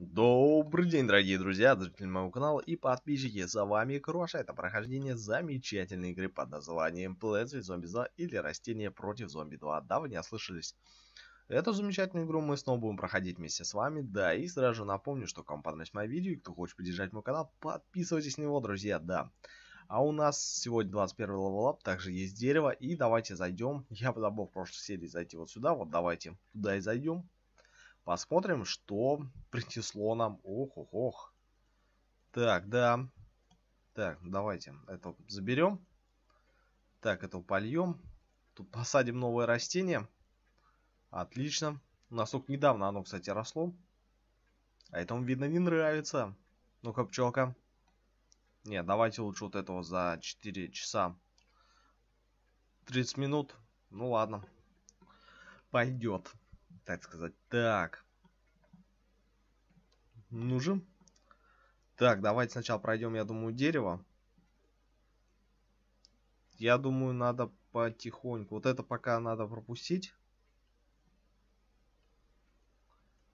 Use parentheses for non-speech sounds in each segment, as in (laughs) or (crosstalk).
Добрый день, дорогие друзья, зрители моего канала и подписчики, За вами Кроша, это прохождение замечательной игры под названием Plants vs. Zombies 2 или Растения против Зомби 2, да вы не ослышались? Эту замечательную игру мы снова будем проходить вместе с вами, да, и сразу же напомню, что кому понравилось мое видео и кто хочет поддержать мой канал, подписывайтесь на него, друзья, да. А у нас сегодня 21 левелап, также есть дерево, и давайте зайдем, я забыл в прошлой серии зайти вот сюда, вот давайте туда и зайдем. Посмотрим, что принесло нам. Ох, ох, ох. Так, да. Так, давайте это заберем. Так, это польем. Тут посадим новое растение. Отлично. У нас Насколько недавно оно, кстати, росло. А этому, видно, не нравится. Ну-ка, пчелка. Не, давайте лучше вот этого за 4 часа 30 минут. Ну ладно. Пойдет так сказать. Так. нужен Так, давайте сначала пройдем, я думаю, дерево. Я думаю, надо потихоньку. Вот это пока надо пропустить.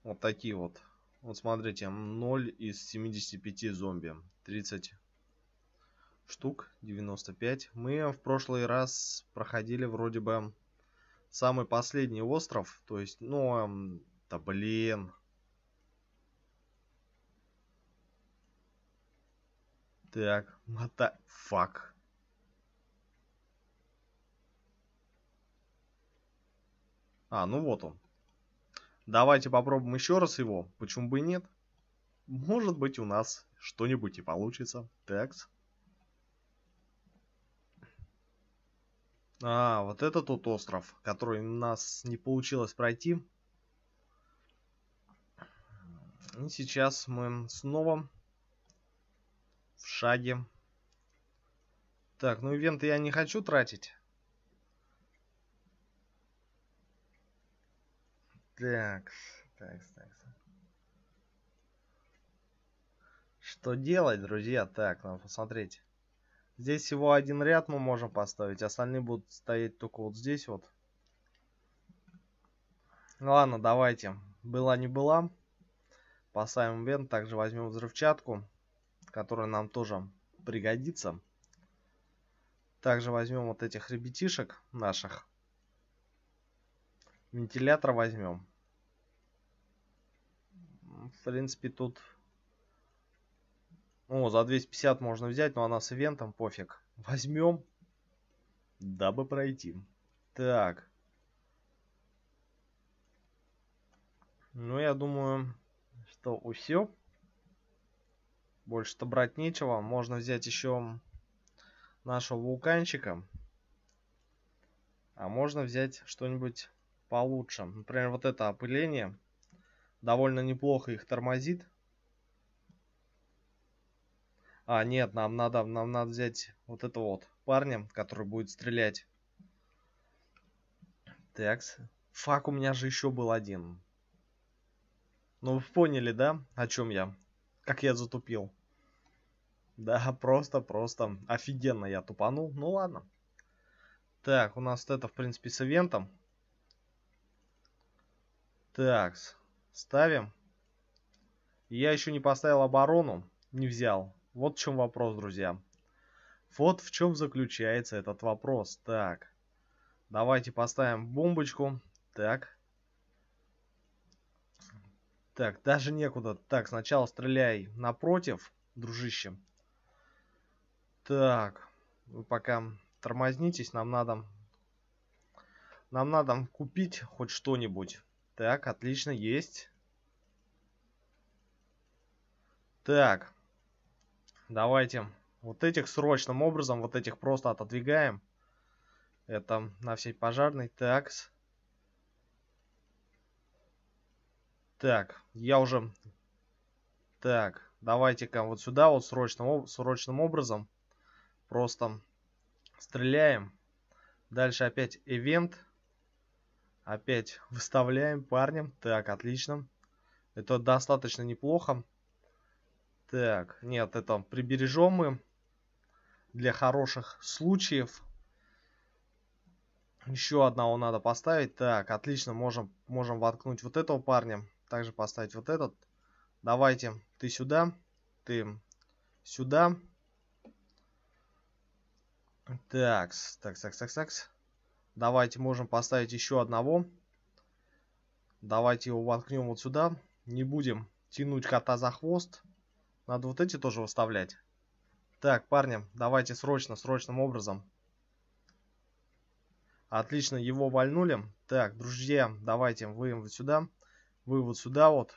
Вот такие вот. Вот смотрите, 0 из 75 зомби. 30 штук, 95. Мы в прошлый раз проходили вроде бы Самый последний остров. То есть, ну, эм, да блин. Так, мота... Фак. А, ну вот он. Давайте попробуем еще раз его. Почему бы и нет? Может быть у нас что-нибудь и получится. Такс. А, вот это тот остров, который у нас не получилось пройти. И сейчас мы снова в шаге. Так, ну ивенты я не хочу тратить. Так, так, так. Что делать, друзья? Так, надо посмотреть. Здесь всего один ряд мы можем поставить. Остальные будут стоять только вот здесь вот. Ну ладно, давайте. Была не была. Поставим вент. Также возьмем взрывчатку, которая нам тоже пригодится. Также возьмем вот этих ребятишек наших. Вентилятор возьмем. В принципе, тут о, за 250 можно взять, но она с ивентом, пофиг. Возьмем, дабы пройти. Так. Ну, я думаю, что все. Больше-то брать нечего. Можно взять еще нашего вулканчика. А можно взять что-нибудь получше. Например, вот это опыление. Довольно неплохо их тормозит. А, нет, нам надо, нам надо взять вот этого вот парня, который будет стрелять. Такс. Фак у меня же еще был один. Ну, вы поняли, да, о чем я? Как я затупил. Да, просто-просто (laughs) офигенно я тупанул. Ну, ладно. Так, у нас это, в принципе, с ивентом. Такс. Ставим. Я еще не поставил оборону. Не взял. Вот в чем вопрос, друзья. Вот в чем заключается этот вопрос. Так, давайте поставим бомбочку. Так. Так, даже некуда. Так, сначала стреляй напротив, дружище. Так, вы пока тормознитесь, нам надо... Нам надо купить хоть что-нибудь. Так, отлично, есть. Так давайте вот этих срочным образом, вот этих просто отодвигаем. Это на всей пожарный так Так, я уже... Так, давайте-ка вот сюда вот срочным, срочным образом. Просто стреляем. Дальше опять ивент. Опять выставляем парнем. Так, отлично. Это достаточно неплохо. Так, нет, это прибережем мы для хороших случаев. Еще одного надо поставить. Так, отлично, можем, можем воткнуть вот этого парня. Также поставить вот этот. Давайте, ты сюда, ты сюда. Так, так, так, так, так. Давайте можем поставить еще одного. Давайте его воткнем вот сюда. Не будем тянуть кота за хвост. Надо вот эти тоже выставлять. Так, парни, давайте срочно, срочным образом. Отлично, его вольнули. Так, друзья, давайте, вы вот сюда. Вы вот сюда вот.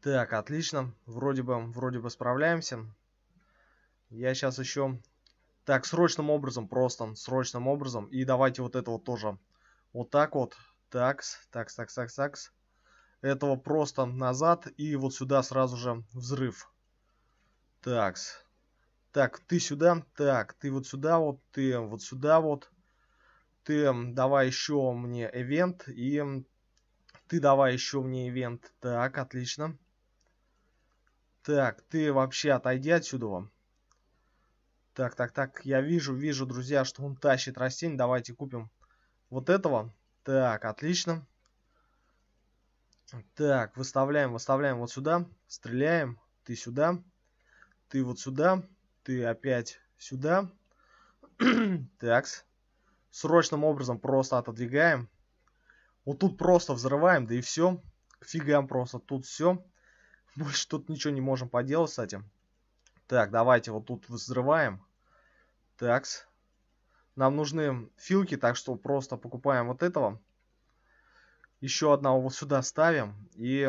Так, отлично. Вроде бы, вроде бы справляемся. Я сейчас еще... Так, срочным образом, просто срочным образом. И давайте вот это вот тоже. Вот так вот. Такс, такс, такс, такс, такс этого просто назад и вот сюда сразу же взрыв. так Так, ты сюда, так, ты вот сюда вот, ты вот сюда вот. Ты давай еще мне ивент и ты давай еще мне ивент. Так, отлично. Так, ты вообще отойди отсюда Так, так, так, я вижу, вижу, друзья, что он тащит растение. Давайте купим вот этого. Так, отлично. Отлично. Так, выставляем, выставляем вот сюда. Стреляем. Ты сюда. Ты вот сюда. Ты опять сюда. (clears throat) Такс. Срочным образом просто отодвигаем. Вот тут просто взрываем, да и все. К фигам просто. Тут все. Больше тут ничего не можем поделать с этим. Так, давайте вот тут взрываем. Такс. Нам нужны филки, так что просто покупаем вот этого. Еще одного вот сюда ставим. И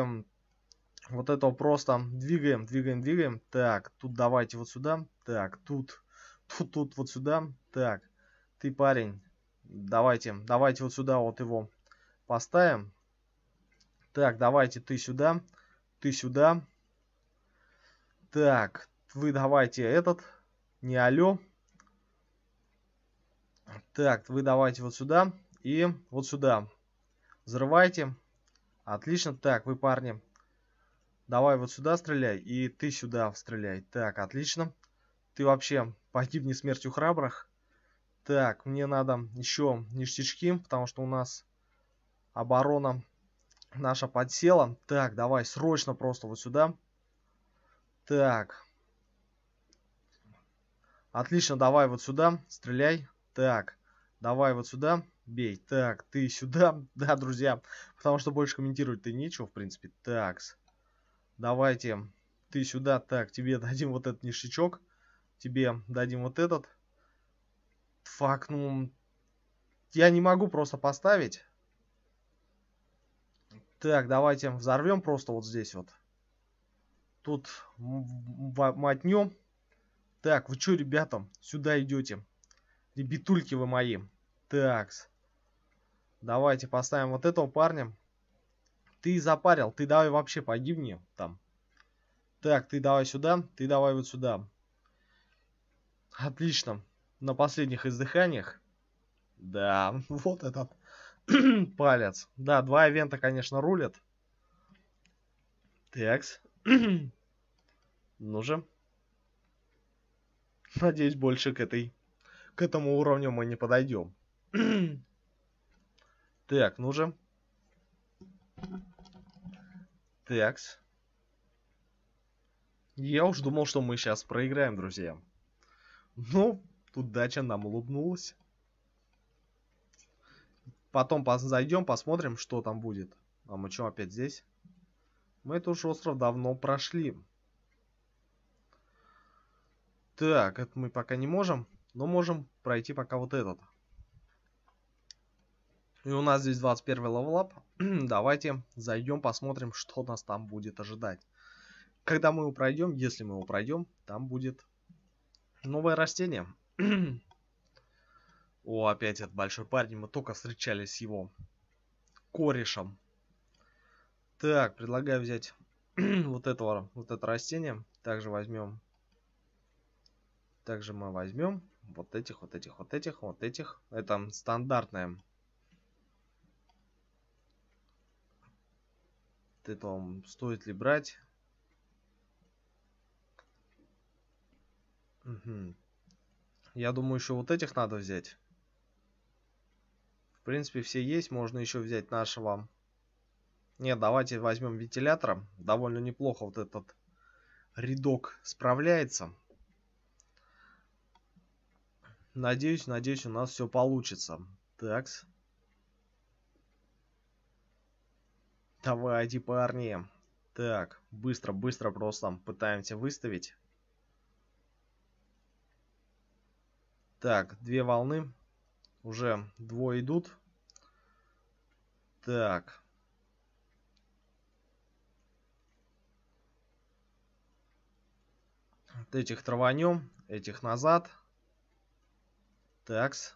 вот этого просто двигаем, двигаем, двигаем. Так, тут давайте вот сюда. Так, тут, тут, тут вот сюда. Так, ты парень, давайте, давайте вот сюда вот его поставим. Так, давайте ты сюда, ты сюда. Так, вы давайте этот, не алё. Так, вы давайте вот сюда и вот сюда. Взрывайте. Отлично. Так, вы, парни. Давай вот сюда стреляй. И ты сюда стреляй. Так, отлично. Ты вообще погибни смертью храбрых. Так, мне надо еще ништячки, потому что у нас оборона наша подсела. Так, давай, срочно просто вот сюда. Так. Отлично, давай вот сюда, стреляй. Так, давай вот сюда, бей. Так, ты сюда, (laughs) да, друзья, потому что больше комментировать ты нечего, в принципе. Так, давайте, ты сюда, так, тебе (laughs) дадим вот этот нишечок, тебе дадим вот этот. Фак, ну, я не могу просто поставить. Так, давайте взорвем просто вот здесь вот. Тут мотнем. Так, вы что, ребята, сюда идете? Ребятульки вы мои. Такс. Давайте поставим вот этого парня. Ты запарил, ты давай вообще погибни там. Так, ты давай сюда, ты давай вот сюда. Отлично. На последних издыханиях. Да, (laughs) вот этот (clears throat) палец. Да, два ивента, конечно, рулят. Такс. (clears throat) ну же. Надеюсь, больше к этой... К этому уровню мы не подойдем. (clears throat) Так, ну же. Такс. Я уж думал, что мы сейчас проиграем, друзья. Ну, дача нам улыбнулась. Потом пос зайдем, посмотрим, что там будет. А мы что, опять здесь? Мы эту уж остров давно прошли. Так, это мы пока не можем, но можем пройти пока вот этот. И у нас здесь 21 левелап. (clears throat) Давайте зайдем, посмотрим, что нас там будет ожидать. Когда мы его пройдем, если мы его пройдем, там будет новое растение. (clears throat) О, опять этот большой парень. Мы только встречались с его корешем. Так, предлагаю взять (clears throat) вот этого, вот это растение. Также возьмем. Также мы возьмем вот этих, вот этих, вот этих, вот этих. Это стандартное этом, стоит ли брать. Угу. Я думаю, еще вот этих надо взять. В принципе, все есть. Можно еще взять нашего. Нет, давайте возьмем вентилятора. Довольно неплохо вот этот рядок справляется. Надеюсь, надеюсь, у нас все получится. Такс. Давайте, парни. Так, быстро, быстро просто пытаемся выставить. Так, две волны. Уже двое идут. Так. Вот этих траванем, этих назад. Такс.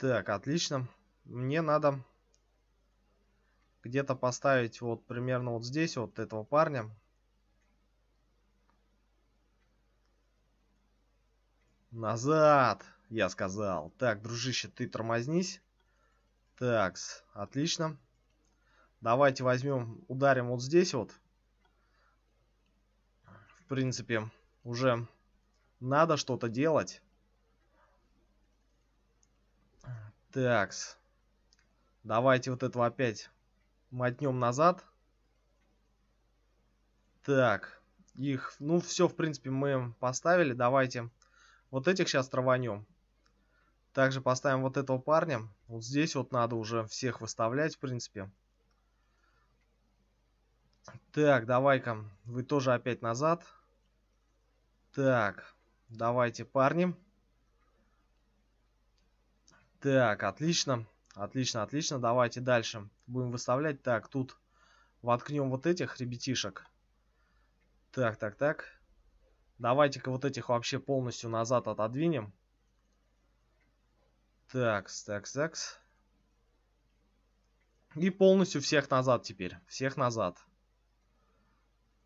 Так, отлично. Мне надо где-то поставить вот примерно вот здесь вот этого парня. Назад, я сказал. Так, дружище, ты тормознись. Так, отлично. Давайте возьмем, ударим вот здесь вот. В принципе, уже надо что-то делать. Такс. Давайте вот этого опять мотнем назад. Так. Их, ну, все, в принципе, мы поставили. Давайте вот этих сейчас траванем. Также поставим вот этого парня. Вот здесь вот надо уже всех выставлять, в принципе. Так, давай-ка. Вы тоже опять назад. Так, давайте, парни. Парни. Так, отлично. Отлично, отлично. Давайте дальше. Будем выставлять. Так, тут воткнем вот этих ребятишек. Так, так, так. Давайте-ка вот этих вообще полностью назад отодвинем. Так, так, так. И полностью всех назад теперь. Всех назад.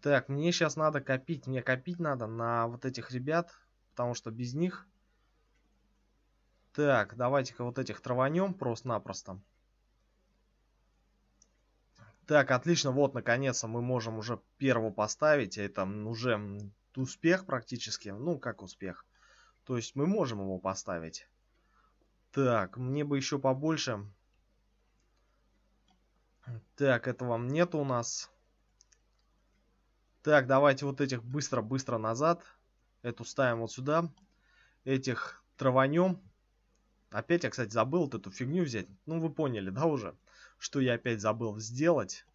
Так, мне сейчас надо копить. Мне копить надо на вот этих ребят. Потому что без них так, давайте-ка вот этих траванем просто-напросто. Так, отлично, вот, наконец, то мы можем уже первого поставить. А это уже успех практически. Ну, как успех. То есть мы можем его поставить. Так, мне бы еще побольше. Так, этого нет у нас. Так, давайте вот этих быстро-быстро назад. Эту ставим вот сюда. Этих траванем. Опять я, кстати, забыл вот эту фигню взять. Ну, вы поняли, да, уже? Что я опять забыл сделать.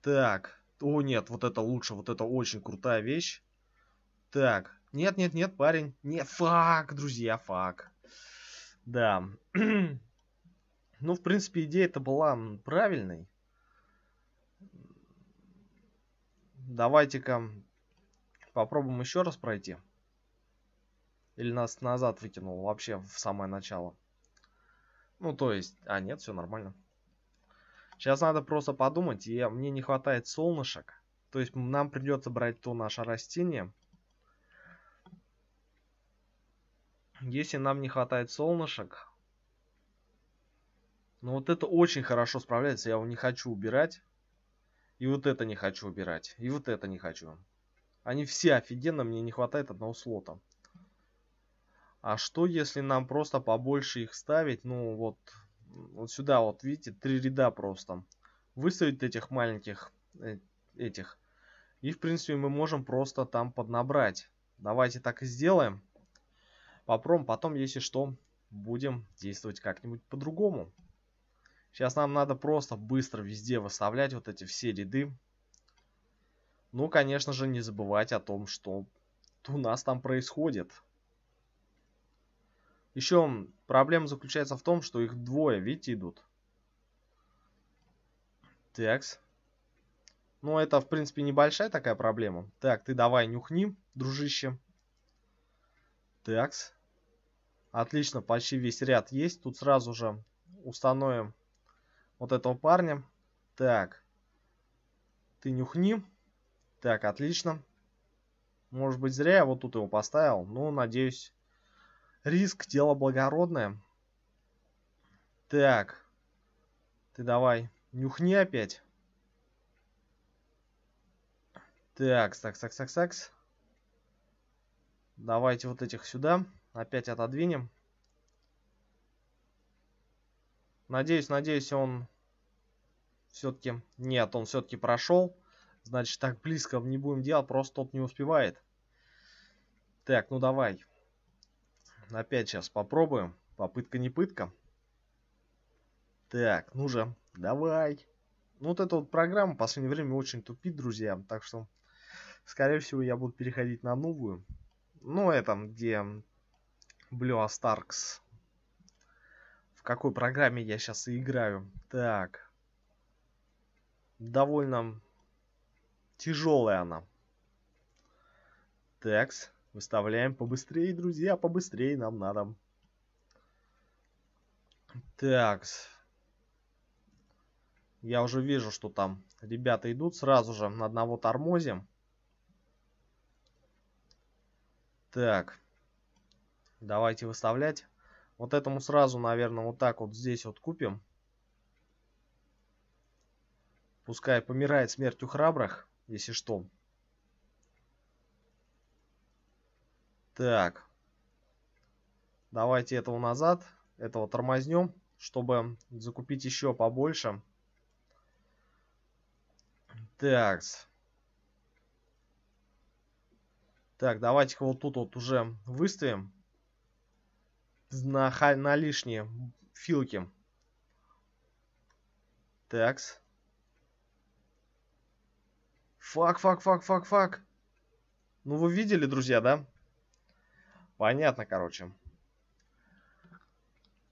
Так. О, нет, вот это лучше. Вот это очень крутая вещь. Так. Нет, нет, нет, парень. Не, фак, друзья, фак. Да. (clears throat) ну, в принципе, идея-то была правильной. Давайте-ка попробуем еще раз пройти. Или нас назад выкинул вообще в самое начало. Ну, то есть... А, нет, все нормально. Сейчас надо просто подумать, и мне не хватает солнышек. То есть нам придется брать то наше растение. Если нам не хватает солнышек... Ну вот это очень хорошо справляется, я его не хочу убирать. И вот это не хочу убирать, и вот это не хочу. Они все офигенно, мне не хватает одного слота. А что, если нам просто побольше их ставить? Ну, вот, вот сюда, вот, видите, три ряда просто. Выставить этих маленьких, э, этих. И, в принципе, мы можем просто там поднабрать. Давайте так и сделаем. Попробуем, потом, если что, будем действовать как-нибудь по-другому. Сейчас нам надо просто быстро везде выставлять вот эти все ряды. Ну, конечно же, не забывать о том, что у нас там происходит. Еще проблема заключается в том, что их двое, видите, идут. Такс. Ну, это, в принципе, небольшая такая проблема. Так, ты давай нюхни, дружище. Такс. Отлично, почти весь ряд есть. Тут сразу же установим вот этого парня. Так. Ты нюхни. Так, отлично. Может быть, зря я вот тут его поставил. Ну, надеюсь, Риск, дело благородное. Так. Ты давай, нюхни опять. Так, так, так, так, так. Давайте вот этих сюда. Опять отодвинем. Надеюсь, надеюсь, он все-таки... Нет, он все-таки прошел. Значит, так близко не будем делать, просто тот не успевает. Так, ну давай. Давай. Опять сейчас попробуем. Попытка не пытка. Так, ну же, давай. Ну, вот эта вот программа в последнее время очень тупит, друзья. Так что, скорее всего, я буду переходить на новую. Ну, это а где Blue Starks. В какой программе я сейчас и играю. Так. Довольно тяжелая она. Текс. Выставляем побыстрее, друзья, побыстрее нам надо. Так. Я уже вижу, что там ребята идут сразу же на одного тормозим. Так. Давайте выставлять. Вот этому сразу, наверное, вот так вот здесь вот купим. Пускай помирает смертью храбрых, если что. Так. Давайте этого назад. Этого тормознем, чтобы закупить еще побольше. Так. Так, давайте-ка вот тут вот уже выставим. На, на лишние филки. Так, Фак, фак, фак, фак, фак. Ну вы видели, друзья, да? Понятно, короче.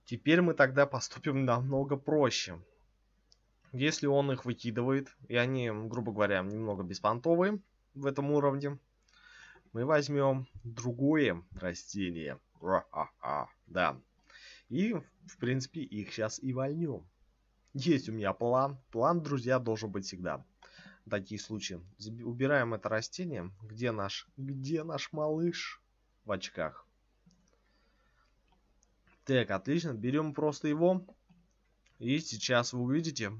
Теперь мы тогда поступим намного проще. Если он их выкидывает, и они, грубо говоря, немного беспонтовые в этом уровне, мы возьмем другое растение. да. И, в принципе, их сейчас и вольнем. Есть у меня план. План, друзья, должен быть всегда. Такие случаи. Убираем это растение. Где наш, где наш малыш? в очках. Так, отлично. Берем просто его. И сейчас вы увидите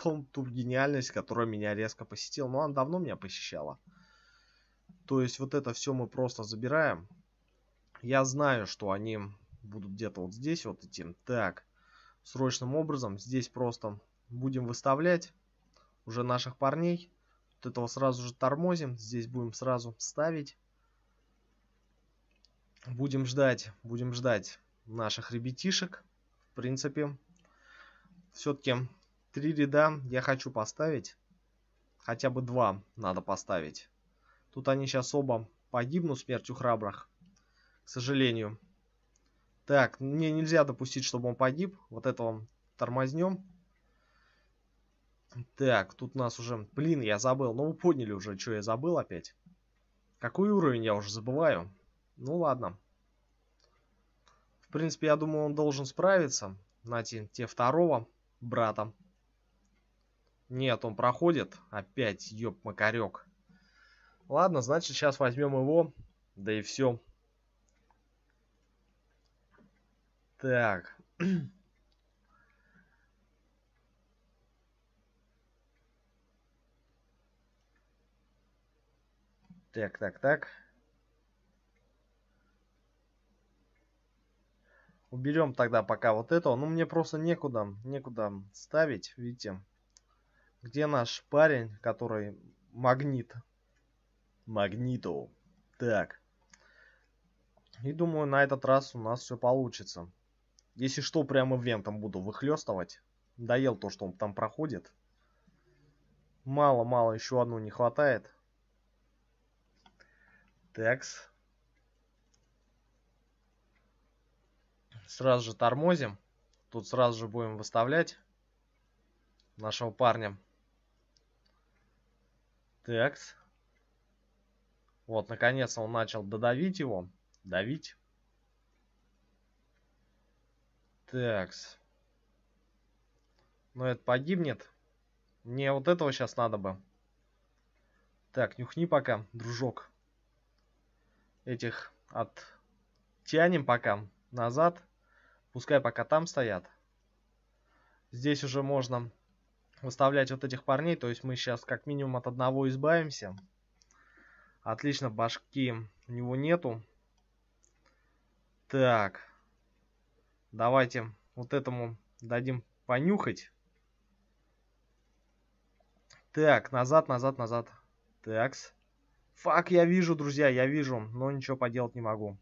том, ту гениальность, которая меня резко посетила. Но она давно меня посещала. То есть вот это все мы просто забираем. Я знаю, что они будут где-то вот здесь вот идти. Так, срочным образом здесь просто будем выставлять уже наших парней. Вот этого сразу же тормозим. Здесь будем сразу ставить будем ждать, будем ждать наших ребятишек. В принципе, все-таки три ряда я хочу поставить. Хотя бы два надо поставить. Тут они сейчас оба погибнут смертью храбрых. К сожалению. Так, мне нельзя допустить, чтобы он погиб. Вот этого тормознем. Так, тут у нас уже... Блин, я забыл. Ну, вы поняли уже, что я забыл опять. Какой уровень я уже забываю. Ну ладно. В принципе, я думаю, он должен справиться. Нате, те второго брата. Нет, он проходит. Опять, ёб макарек. Ладно, значит, сейчас возьмем его. Да и все. Так. Так, так, так. Уберем тогда пока вот этого. Ну, мне просто некуда, некуда ставить, видите. Где наш парень, который магнит? Магниту. Так. И думаю, на этот раз у нас все получится. Если что, прямо вентом буду выхлестывать. Доел то, что он там проходит. Мало-мало, еще одну не хватает. Текс. Сразу же тормозим. Тут сразу же будем выставлять нашего парня. Текс. Вот, наконец он начал додавить его. Давить. Текс. Но ну, это погибнет. Мне вот этого сейчас надо бы. Так, нюхни пока, дружок. Этих оттянем пока назад. Пускай пока там стоят. Здесь уже можно выставлять вот этих парней. То есть мы сейчас как минимум от одного избавимся. Отлично, башки у него нету. Так. Давайте вот этому дадим понюхать. Так, назад, назад, назад. Такс. Фак, я вижу, друзья, я вижу, но ничего поделать не могу.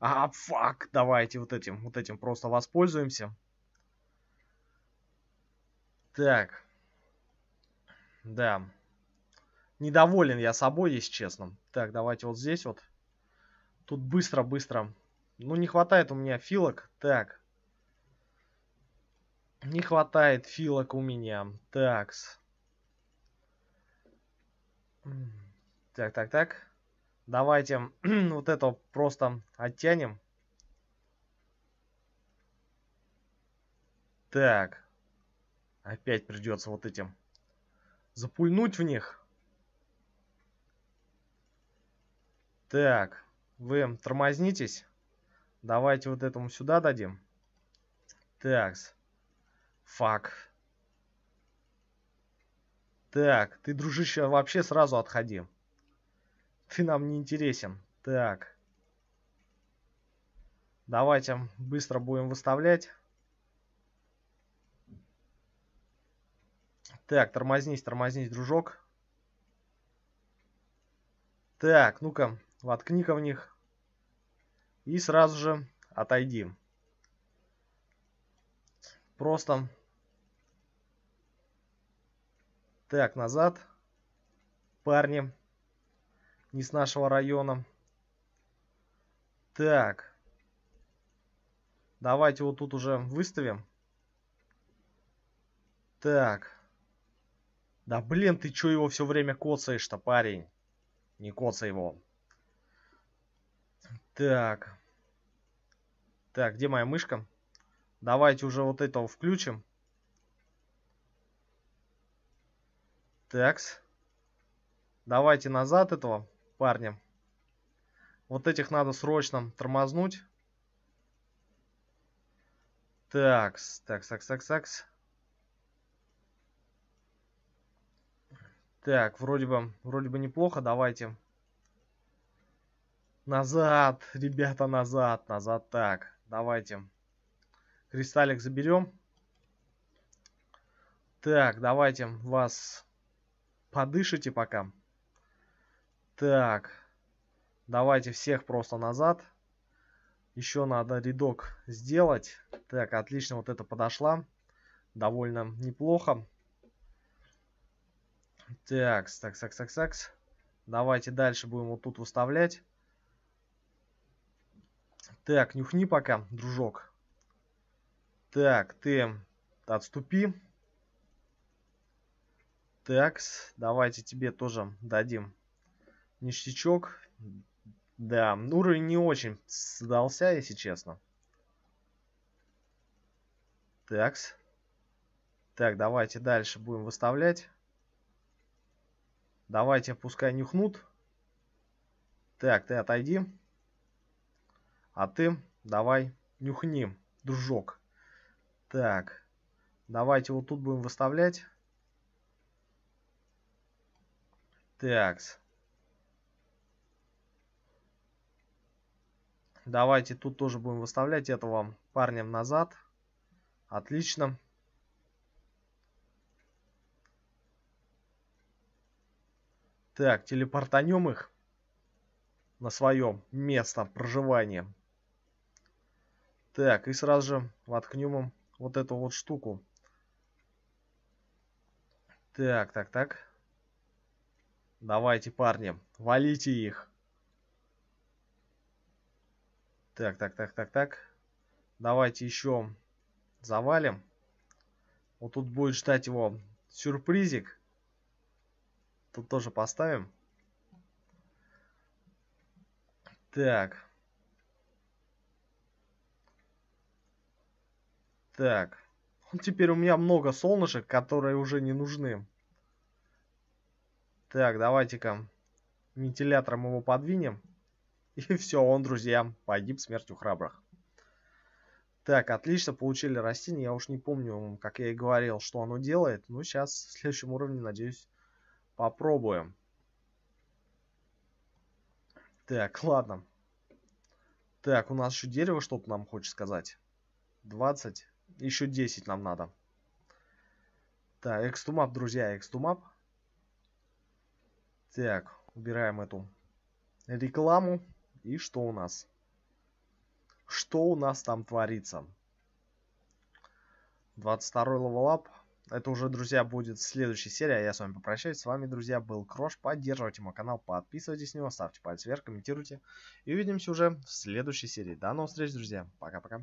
А, фак, давайте вот этим, вот этим просто воспользуемся. Так. Да. Недоволен я собой, если честно. Так, давайте вот здесь вот. Тут быстро-быстро. Ну, не хватает у меня филок. Так. Не хватает филок у меня. Такс. Так, так, так. Давайте (clears throat) вот это просто оттянем. Так. Опять придется вот этим запульнуть в них. Так. Вы тормознитесь. Давайте вот этому сюда дадим. Так. Фак. Так, ты, дружище, вообще сразу отходи. Ты нам не интересен. Так. Давайте быстро будем выставлять. Так, тормознись, тормознись, дружок. Так, ну-ка, воткни-ка в них. И сразу же отойди. Просто... Так, назад. Парни, не с нашего района. Так. Давайте вот тут уже выставим. Так. Да блин, ты чё его все время коцаешь-то, парень? Не коцай его. Так. Так, где моя мышка? Давайте уже вот этого включим. Такс. Давайте назад этого парнем. Вот этих надо срочно тормознуть. Так, так, так, так, так. Так, вроде бы, вроде бы неплохо, давайте. Назад, ребята, назад, назад, так, давайте. Кристаллик заберем. Так, давайте вас подышите пока. Так. Давайте всех просто назад. Еще надо рядок сделать. Так, отлично, вот это подошла. Довольно неплохо. Так, так, так, так, так. Давайте дальше будем вот тут выставлять. Так, нюхни пока, дружок. Так, ты отступи. Так, давайте тебе тоже дадим Ништячок. Да, уровень не очень сдался, если честно. Такс. Так, давайте дальше будем выставлять. Давайте, пускай нюхнут. Так, ты отойди. А ты давай нюхни, дружок. Так, давайте вот тут будем выставлять. Такс. Давайте тут тоже будем выставлять этого парня назад. Отлично. Так, телепортанем их на свое место проживания. Так, и сразу же воткнем им вот эту вот штуку. Так, так, так. Давайте, парни, валите их. Так, так, так, так, так. Давайте еще завалим. Вот тут будет ждать его сюрпризик. Тут тоже поставим. Так. Так. Ну, теперь у меня много солнышек, которые уже не нужны. Так, давайте-ка вентилятором его подвинем. И (laughs) все, он, друзья, погиб смертью храбрых. Так, отлично, получили растение. Я уж не помню, как я и говорил, что оно делает. Но ну, сейчас в следующем уровне, надеюсь, попробуем. Так, (laughs) ладно. Так, у нас еще дерево что-то нам хочет сказать. 20. Еще 10 нам надо. Так, экстумап, друзья, экстумап. Так, убираем эту рекламу. И что у нас? Что у нас там творится? 22 левелап. Это уже, друзья, будет следующая серия. А я с вами попрощаюсь. С вами, друзья, был Крош. Поддерживайте мой канал, подписывайтесь на него, ставьте палец вверх, комментируйте. И увидимся уже в следующей серии. До новых встреч, друзья. Пока-пока.